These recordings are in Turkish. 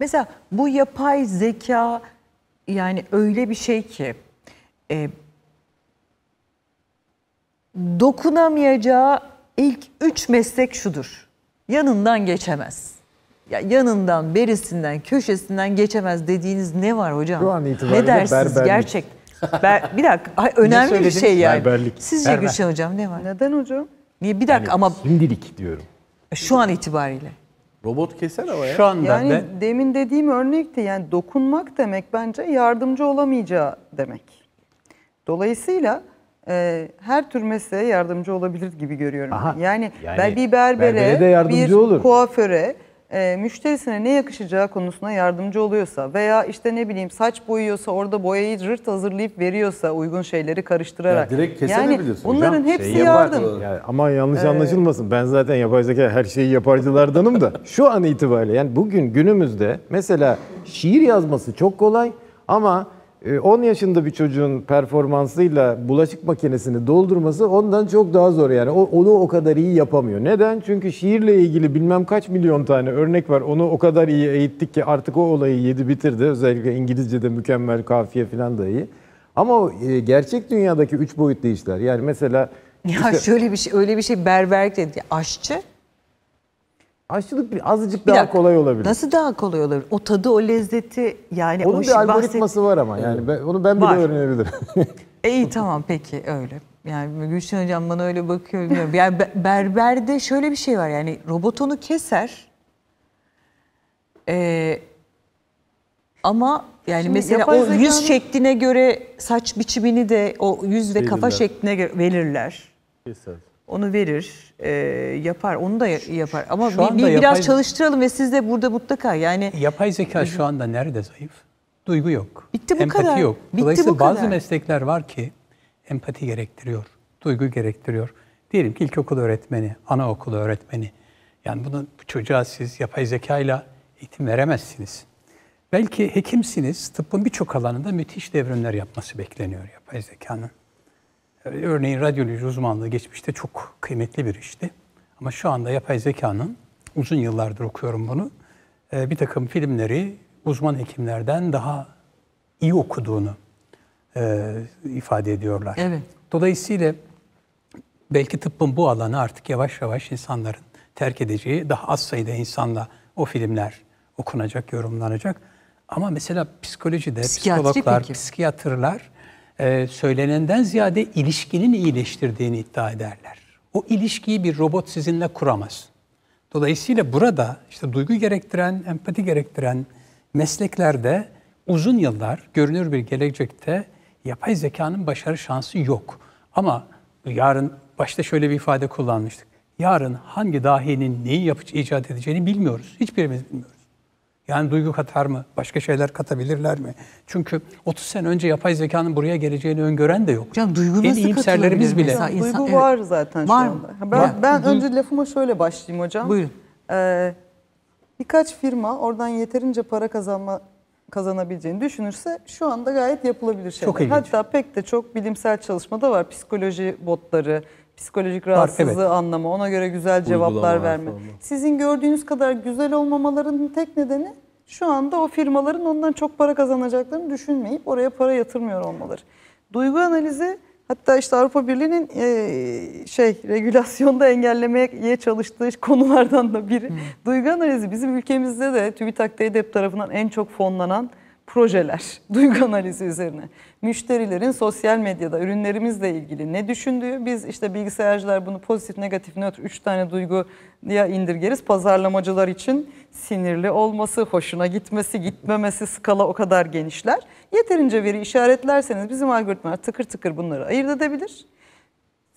Mesela bu yapay zeka yani öyle bir şey ki e, dokunamayacağı ilk üç meslek şudur. Yanından geçemez. Ya yanından, berisinden, köşesinden geçemez dediğiniz ne var hocam? Şu an itibariyle ne dersiniz berberlik. gerçek? Ber, bir dakika, Ay, önemli bir şey yani. Berberlik. Sizce Berber. Gülşen hocam ne var? Neden hocam? Niye bir dakika yani, ama şimdilik diyorum. Şu an itibariyle. Robot keser ama ya. Şu anda yani ben... demin dediğim örnekti yani dokunmak demek bence yardımcı olamayacağı demek. Dolayısıyla e, her tür mesleğe yardımcı olabilir gibi görüyorum. Aha, yani, yani ben bir berbere, berbere bir olur. kuaföre, e, müşterisine ne yakışacağı konusuna yardımcı oluyorsa veya işte ne bileyim saç boyuyorsa orada boyayı cırt hazırlayıp veriyorsa uygun şeyleri karıştırarak. Ya direkt kesenebilirsin yani bunların hocam. hepsi şey yardım. Yani ama yanlış ee, anlaşılmasın. Ben zaten yapay zeka her şeyi yaparcılardanım da şu an itibariyle yani bugün günümüzde mesela şiir yazması çok kolay ama 10 ee, yaşında bir çocuğun performansıyla bulaşık makinesini doldurması ondan çok daha zor yani. O, onu o kadar iyi yapamıyor. Neden? Çünkü şiirle ilgili bilmem kaç milyon tane örnek var. Onu o kadar iyi eğittik ki artık o olayı yedi bitirdi. Özellikle İngilizce'de mükemmel kafiye falan da iyi. Ama e, gerçek dünyadaki üç boyutlu işler. Yani mesela... Ya işte, şöyle bir şey, öyle bir şey berberlik dedi. Aşçı Aşçılık bir azıcık bir daha dakika. kolay olabilir. Nasıl daha kolay olabilir? O tadı, o lezzeti yani onun o bir şey algoritması bahset... var ama yani ben, onu ben bile var. öğrenebilirim. e, iyi tamam peki öyle. Yani Gülşen hocam bana öyle bakıyor bilmiyorum. Yani berberde şöyle bir şey var yani robot onu keser. Ee, ama yani Şimdi mesela o zekanı... yüz şekline göre saç biçimini de o yüz ve Belirler. kafa şekline göre belirler. Keser onu verir, e, yapar, onu da yapar. Ama şu bir, bir biraz çalıştıralım ve siz de burada mutlaka yani... Yapay zeka şu anda nerede zayıf? Duygu yok. Bitti bu empati kadar. yok. Bitti Dolayısıyla bu bazı meslekler var ki empati gerektiriyor, duygu gerektiriyor. Diyelim ki ilkokul öğretmeni, anaokulu öğretmeni. Yani bunu bu çocuğa siz yapay zekayla eğitim veremezsiniz. Belki hekimsiniz, tıbbın birçok alanında müthiş devrimler yapması bekleniyor yapay zekanın. Ee, örneğin radyoloji uzmanlığı geçmişte çok kıymetli bir işti. Ama şu anda yapay zekanın, uzun yıllardır okuyorum bunu, e, bir takım filmleri uzman hekimlerden daha iyi okuduğunu e, ifade ediyorlar. Evet. Dolayısıyla belki tıbbın bu alanı artık yavaş yavaş insanların terk edeceği, daha az sayıda insanla o filmler okunacak, yorumlanacak. Ama mesela psikolojide Psikiyatri psikologlar, peki. psikiyatrlar e, söylenenden ziyade ilişkinin iyileştirdiğini iddia ederler. O ilişkiyi bir robot sizinle kuramaz. Dolayısıyla burada işte duygu gerektiren, empati gerektiren mesleklerde uzun yıllar görünür bir gelecekte yapay zekanın başarı şansı yok. Ama yarın başta şöyle bir ifade kullanmıştık. Yarın hangi dahinin neyi yapıp icat edeceğini bilmiyoruz. Hiçbirimiz bilmiyoruz. Yani duygu katar mı? Başka şeyler katabilirler mi? Çünkü 30 sene önce yapay zekanın buraya geleceğini öngören de yok. Can duygu nasıl iyimserlerimiz bile. Mesela insan, duygu evet. var zaten var. şu anda. Ben, var. ben önce lafıma şöyle başlayayım hocam. Buyurun. Ee, birkaç firma oradan yeterince para kazanma kazanabileceğini düşünürse şu anda gayet yapılabilir şeyler. Çok Hatta pek de çok bilimsel çalışma da var. Psikoloji botları, psikolojik rahatsızlığı var, evet. anlama, ona göre güzel cevaplar Uygulama verme. Sonra. Sizin gördüğünüz kadar güzel olmamalarının tek nedeni şu anda o firmaların ondan çok para kazanacaklarını düşünmeyip oraya para yatırmıyor olmaları. Duygu analizi hatta işte Avrupa Birliği'nin e, şey regülasyonda engellemeye çalıştığı konulardan da biri. Hı. Hmm. Duygu analizi bizim ülkemizde de TÜBİTAK TEDEP tarafından en çok fonlanan projeler, duygu analizi üzerine. Müşterilerin sosyal medyada ürünlerimizle ilgili ne düşündüğü, biz işte bilgisayarcılar bunu pozitif, negatif, nötr üç tane duyguya indirgeriz. Pazarlamacılar için sinirli olması, hoşuna gitmesi, gitmemesi skala o kadar genişler. Yeterince veri işaretlerseniz bizim algoritmalar tıkır tıkır bunları ayırt edebilir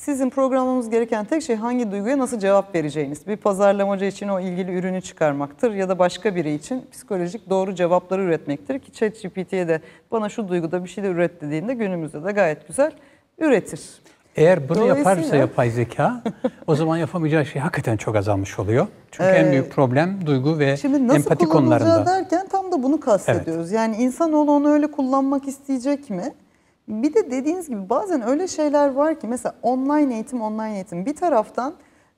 sizin programlamamız gereken tek şey hangi duyguya nasıl cevap vereceğiniz. Bir pazarlamacı için o ilgili ürünü çıkarmaktır ya da başka biri için psikolojik doğru cevapları üretmektir. Ki ChatGPT'ye de bana şu duyguda bir şey de üret dediğinde günümüzde de gayet güzel üretir. Eğer bunu yaparsa yapay zeka o zaman yapamayacağı şey hakikaten çok azalmış oluyor. Çünkü ee, en büyük ee, problem duygu ve şimdi nasıl empati derken tam da bunu kastediyoruz. Evet. Yani insanoğlu onu öyle kullanmak isteyecek mi? Bir de dediğiniz gibi bazen öyle şeyler var ki mesela online eğitim, online eğitim bir taraftan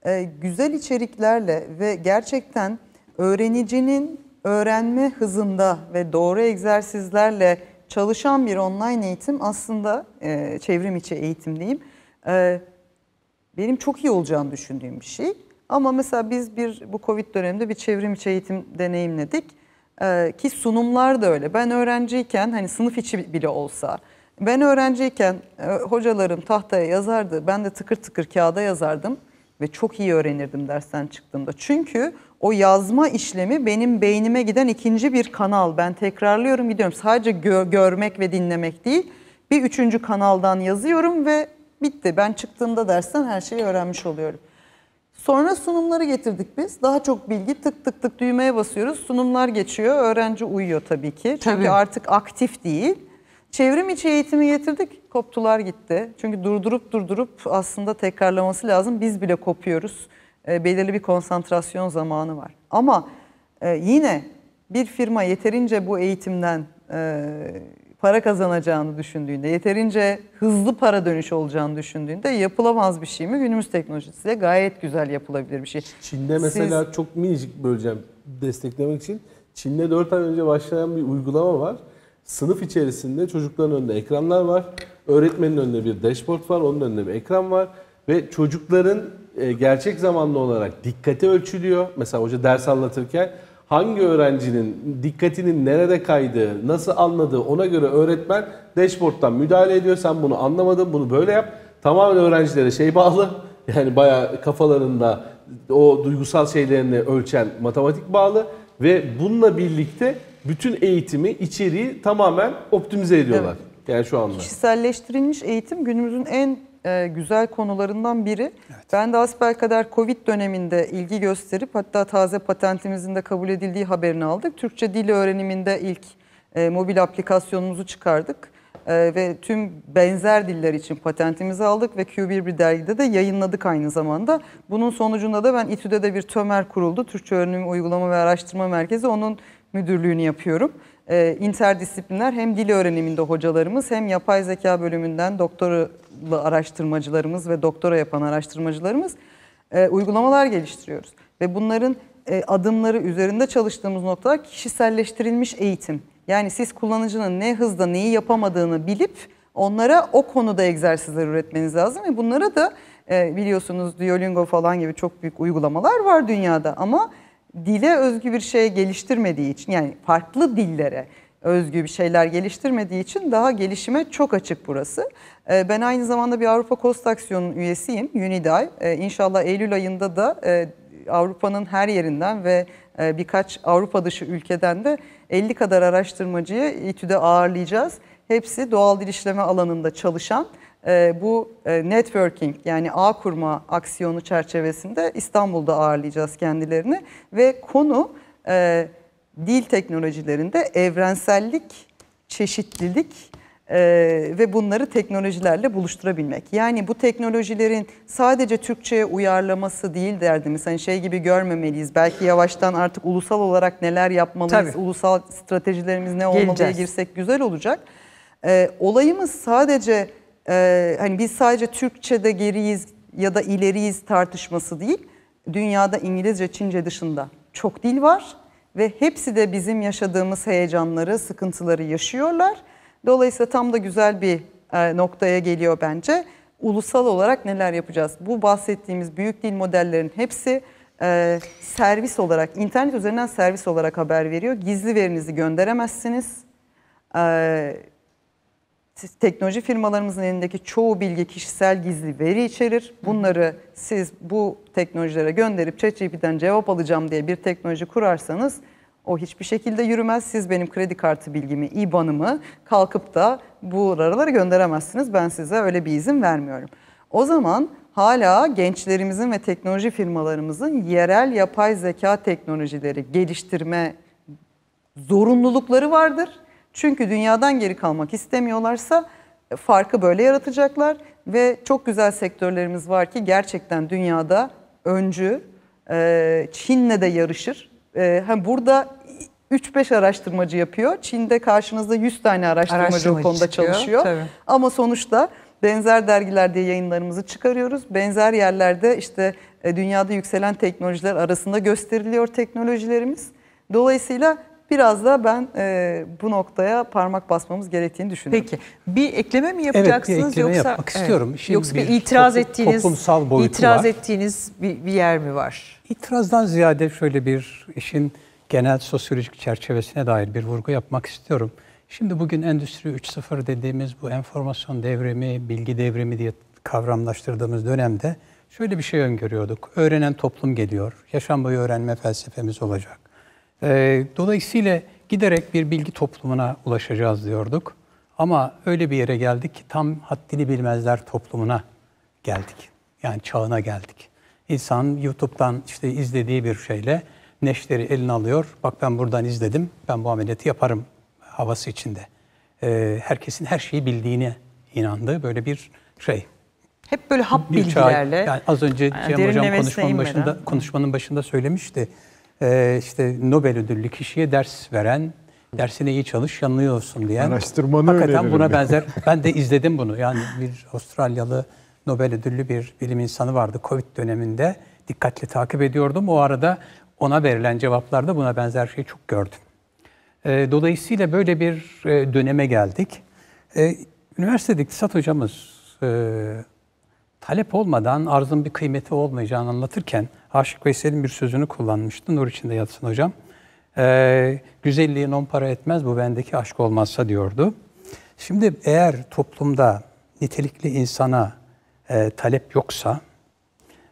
e, güzel içeriklerle ve gerçekten öğrencinin öğrenme hızında ve doğru egzersizlerle çalışan bir online eğitim aslında e, çevrim içi eğitim diyeyim. E, benim çok iyi olacağını düşündüğüm bir şey. Ama mesela biz bir bu Covid döneminde bir çevrim içi eğitim deneyimledik. E, ki sunumlar da öyle. Ben öğrenciyken hani sınıf içi bile olsa ben öğrenciyken e, hocalarım tahtaya yazardı. Ben de tıkır tıkır kağıda yazardım ve çok iyi öğrenirdim dersten çıktığımda. Çünkü o yazma işlemi benim beynime giden ikinci bir kanal. Ben tekrarlıyorum gidiyorum. Sadece gö- görmek ve dinlemek değil. Bir üçüncü kanaldan yazıyorum ve bitti. Ben çıktığımda dersten her şeyi öğrenmiş oluyorum. Sonra sunumları getirdik biz. Daha çok bilgi tık tık tık düğmeye basıyoruz. Sunumlar geçiyor. Öğrenci uyuyor tabii ki. Çünkü tabii. artık aktif değil. Çevrim içi eğitimi getirdik, koptular gitti. Çünkü durdurup durdurup aslında tekrarlaması lazım. Biz bile kopuyoruz. E, belirli bir konsantrasyon zamanı var. Ama e, yine bir firma yeterince bu eğitimden e, para kazanacağını düşündüğünde, yeterince hızlı para dönüş olacağını düşündüğünde yapılamaz bir şey mi? Günümüz teknolojisiyle gayet güzel yapılabilir bir şey. Çin'de mesela Siz... çok minicik böleceğim desteklemek için. Çin'de 4 ay önce başlayan bir uygulama var. Sınıf içerisinde çocukların önünde ekranlar var. Öğretmenin önünde bir dashboard var. Onun önünde bir ekran var. Ve çocukların e, gerçek zamanlı olarak dikkati ölçülüyor. Mesela hoca ders anlatırken hangi öğrencinin dikkatinin nerede kaydığı, nasıl anladığı ona göre öğretmen dashboard'dan müdahale ediyor. Sen bunu anlamadın, bunu böyle yap. Tamamen öğrencilere şey bağlı. Yani bayağı kafalarında o duygusal şeylerini ölçen matematik bağlı ve bununla birlikte bütün eğitimi, içeriği tamamen optimize ediyorlar. Evet. Yani şu anda. Kişiselleştirilmiş eğitim günümüzün en e, güzel konularından biri. Evet. Ben de kadar Covid döneminde ilgi gösterip hatta taze patentimizin de kabul edildiği haberini aldık. Türkçe dil öğreniminde ilk e, mobil aplikasyonumuzu çıkardık. E, ve tüm benzer diller için patentimizi aldık ve Q1 dergide de yayınladık aynı zamanda. Bunun sonucunda da ben İTÜ'de de bir TÖMER kuruldu. Türkçe Öğrenim Uygulama ve Araştırma Merkezi. Onun müdürlüğünü yapıyorum. E, interdisipliner hem dil öğreniminde hocalarımız hem yapay zeka bölümünden doktoralı araştırmacılarımız ve doktora yapan araştırmacılarımız e, uygulamalar geliştiriyoruz. Ve bunların e, adımları üzerinde çalıştığımız nokta kişiselleştirilmiş eğitim. Yani siz kullanıcının ne hızda neyi yapamadığını bilip onlara o konuda egzersizler üretmeniz lazım. Ve bunlara da e, biliyorsunuz Duolingo falan gibi çok büyük uygulamalar var dünyada ama dile özgü bir şey geliştirmediği için yani farklı dillere özgü bir şeyler geliştirmediği için daha gelişime çok açık burası. Ee, ben aynı zamanda bir Avrupa Kost Aksiyonu üyesiyim, UNIDAY. Ee, inşallah Eylül ayında da e, Avrupa'nın her yerinden ve e, birkaç Avrupa dışı ülkeden de 50 kadar araştırmacıyı İTÜ'de ağırlayacağız. Hepsi doğal dil işleme alanında çalışan ee, bu e, networking yani ağ kurma aksiyonu çerçevesinde İstanbul'da ağırlayacağız kendilerini ve konu e, dil teknolojilerinde evrensellik, çeşitlilik e, ve bunları teknolojilerle buluşturabilmek. Yani bu teknolojilerin sadece Türkçe'ye uyarlaması değil derdimiz. Hani şey gibi görmemeliyiz. Belki yavaştan artık ulusal olarak neler yapmalıyız, Tabii. ulusal stratejilerimiz ne olmalıya girsek güzel olacak. Olayımız sadece e, hani biz sadece Türkçe'de geriyiz ya da ileriyiz tartışması değil. Dünyada İngilizce, Çince dışında çok dil var ve hepsi de bizim yaşadığımız heyecanları, sıkıntıları yaşıyorlar. Dolayısıyla tam da güzel bir e, noktaya geliyor bence. Ulusal olarak neler yapacağız? Bu bahsettiğimiz büyük dil modellerinin hepsi e, servis olarak, internet üzerinden servis olarak haber veriyor. Gizli verinizi gönderemezsiniz. E, teknoloji firmalarımızın elindeki çoğu bilgi kişisel gizli veri içerir. Bunları siz bu teknolojilere gönderip ChatGPT'den cevap alacağım diye bir teknoloji kurarsanız o hiçbir şekilde yürümez. Siz benim kredi kartı bilgimi, IBAN'ımı kalkıp da bu aralara gönderemezsiniz. Ben size öyle bir izin vermiyorum. O zaman hala gençlerimizin ve teknoloji firmalarımızın yerel yapay zeka teknolojileri geliştirme zorunlulukları vardır çünkü dünyadan geri kalmak istemiyorlarsa e, farkı böyle yaratacaklar ve çok güzel sektörlerimiz var ki gerçekten dünyada öncü e, Çin'le de yarışır. E, Hem burada 3-5 araştırmacı yapıyor. Çin'de karşınızda 100 tane araştırmacı, araştırmacı konuda çıkıyor, çalışıyor. Tabii. Ama sonuçta benzer dergiler diye yayınlarımızı çıkarıyoruz. Benzer yerlerde işte dünyada yükselen teknolojiler arasında gösteriliyor teknolojilerimiz. Dolayısıyla Biraz da ben e, bu noktaya parmak basmamız gerektiğini düşünüyorum. Peki bir ekleme mi yapacaksınız evet, bir ekleme yoksa yapmak istiyorum. Evet, Şimdi yoksa bir itiraz ettiğiniz toplumsal boyutu itiraz var. ettiğiniz bir, bir yer mi var? İtirazdan ziyade şöyle bir işin genel sosyolojik çerçevesine dair bir vurgu yapmak istiyorum. Şimdi bugün Endüstri 3.0 dediğimiz bu enformasyon devrimi, bilgi devrimi diye kavramlaştırdığımız dönemde şöyle bir şey öngörüyorduk. Öğrenen toplum geliyor, yaşam boyu öğrenme felsefemiz olacak. Ee, dolayısıyla giderek bir bilgi toplumuna ulaşacağız diyorduk. Ama öyle bir yere geldik ki tam haddini bilmezler toplumuna geldik. Yani çağına geldik. İnsan YouTube'dan işte izlediği bir şeyle neşleri eline alıyor. Bak ben buradan izledim, ben bu ameliyatı yaparım havası içinde. Ee, herkesin her şeyi bildiğine inandığı Böyle bir şey. Hep böyle hap bilgilerle. Çağ, yani az önce yani Cem Hocam konuşmanın başında, konuşmanın başında söylemişti e, işte Nobel ödüllü kişiye ders veren, dersine iyi çalış, yanılıyorsun diyen. Araştırmanı Hakikaten buna benzer. Ben de izledim bunu. Yani bir Avustralyalı Nobel ödüllü bir bilim insanı vardı Covid döneminde. Dikkatli takip ediyordum. O arada ona verilen cevaplarda buna benzer şeyi çok gördüm. Ee, dolayısıyla böyle bir e, döneme geldik. Ee, Üniversitede İktisat hocamız e, talep olmadan arzın bir kıymeti olmayacağını anlatırken Aşık Veysel'in bir sözünü kullanmıştı. Nur içinde yatsın hocam. Ee, güzelliğin on para etmez bu bendeki aşk olmazsa diyordu. Şimdi eğer toplumda nitelikli insana e, talep yoksa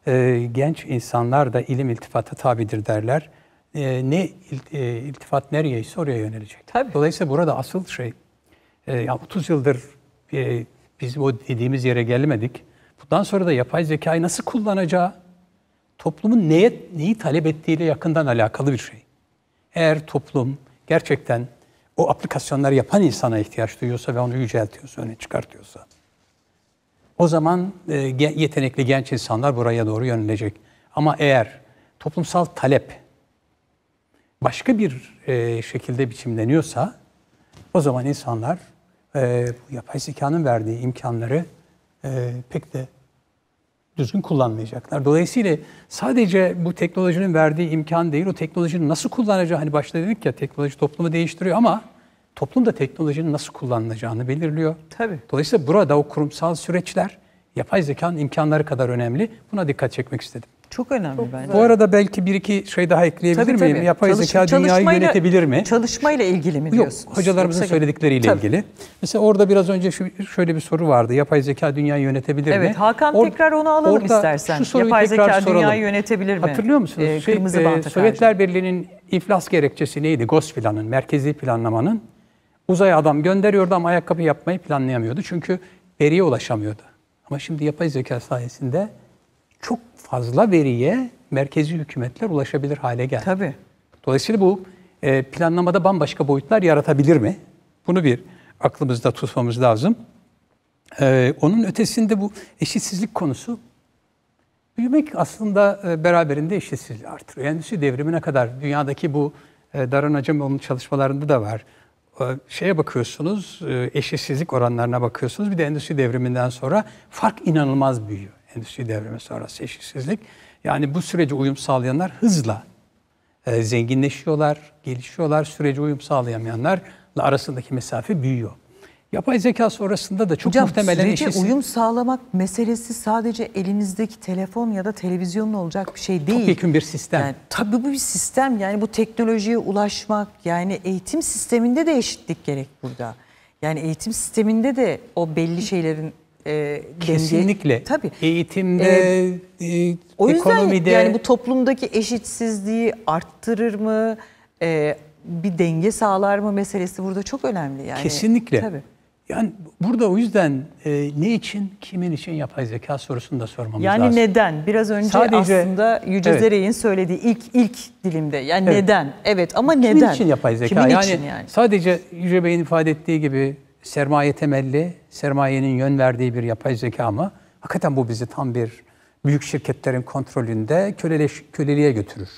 e, genç insanlar da ilim iltifata tabidir derler. E, ne il, e, iltifat nereyeyse oraya yönelecek. Tabii. Dolayısıyla burada asıl şey e, 30 yıldır e, biz o dediğimiz yere gelmedik Bundan sonra da yapay zekayı nasıl kullanacağı, toplumun neye, neyi talep ettiğiyle yakından alakalı bir şey. Eğer toplum gerçekten o aplikasyonları yapan insana ihtiyaç duyuyorsa ve onu yüceltiyorsa, öne çıkartıyorsa, o zaman e, yetenekli genç insanlar buraya doğru yönelecek. Ama eğer toplumsal talep başka bir e, şekilde biçimleniyorsa, o zaman insanlar e, bu yapay zekanın verdiği imkanları e, pek de düzgün kullanmayacaklar. Dolayısıyla sadece bu teknolojinin verdiği imkan değil, o teknolojinin nasıl kullanacağı, hani başta dedik ya teknoloji toplumu değiştiriyor ama toplum da teknolojinin nasıl kullanılacağını belirliyor. Tabii. Dolayısıyla burada o kurumsal süreçler yapay zekanın imkanları kadar önemli. Buna dikkat çekmek istedim. Çok önemli Çok bence. Bu arada belki bir iki şey daha ekleyebilir tabii, miyim? Tabii. Yapay Çalış, zeka dünyayı yönetebilir mi? Çalışmayla ilgili mi diyorsunuz? Yok, hocalarımızın Yoksa söyledikleriyle tabii. ilgili. Mesela orada biraz önce şu, şöyle bir soru vardı. Yapay zeka dünyayı yönetebilir evet, mi? Evet, Hakan Or tekrar onu alalım orada istersen. Şu soruyu yapay tekrar zeka soralım. dünyayı yönetebilir mi? Hatırlıyor musunuz? Ee, şey, Kırmızı e, Sovyetler Birliği'nin iflas gerekçesi neydi? GOS planın, merkezi planlamanın. uzay adam gönderiyordu ama ayakkabı yapmayı planlayamıyordu. Çünkü veriye ulaşamıyordu. Ama şimdi yapay zeka sayesinde çok fazla veriye merkezi hükümetler ulaşabilir hale geldi. Tabii. Dolayısıyla bu e, planlamada bambaşka boyutlar yaratabilir mi? Bunu bir aklımızda tutmamız lazım. E, onun ötesinde bu eşitsizlik konusu büyümek aslında e, beraberinde eşitsizliği artırıyor. Endüstri devrimine kadar dünyadaki bu Daran Acemoğlu'nun çalışmalarında da var. Şeye bakıyorsunuz, eşitsizlik oranlarına bakıyorsunuz. Bir de endüstri devriminden sonra fark inanılmaz büyüyor endüstri devrimi sonrası eşitsizlik. Yani bu sürece uyum sağlayanlar hızla e, zenginleşiyorlar, gelişiyorlar. Sürece uyum sağlayamayanlarla arasındaki mesafe büyüyor. Yapay zeka sonrasında da çok Hocam, muhtemelen sürece eşitsin. uyum sağlamak meselesi sadece elinizdeki telefon ya da televizyonla olacak bir şey değil. Çok yakın bir sistem. Yani, tabii bu bir sistem. Yani bu teknolojiye ulaşmak, yani eğitim sisteminde de eşitlik gerek burada. Yani eğitim sisteminde de o belli şeylerin e, kendi. Kesinlikle. Tabii. Eğitimde, ee, e, o yüzden yani bu toplumdaki eşitsizliği arttırır mı? E, bir denge sağlar mı meselesi burada çok önemli yani. Kesinlikle. Tabii. Yani burada o yüzden e, ne için, kimin için yapay zeka sorusunu da sormamız yani lazım. Yani neden? Biraz önce Sadece, aslında Yüce evet. Zerey'in söylediği ilk ilk dilimde. Yani evet. neden? Evet ama kimin neden? Kimin için yapay zeka? Kimin yani, için yani? Sadece Yüce Bey'in ifade ettiği gibi sermaye temelli, sermayenin yön verdiği bir yapay zeka mı? Hakikaten bu bizi tam bir büyük şirketlerin kontrolünde köleleş, köleliğe götürür.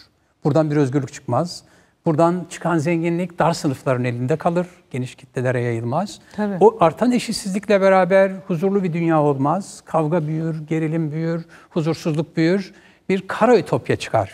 Buradan bir özgürlük çıkmaz. Buradan çıkan zenginlik dar sınıfların elinde kalır, geniş kitlelere yayılmaz. Tabii. O artan eşitsizlikle beraber huzurlu bir dünya olmaz. Kavga büyür, gerilim büyür, huzursuzluk büyür. Bir kara ütopya çıkar.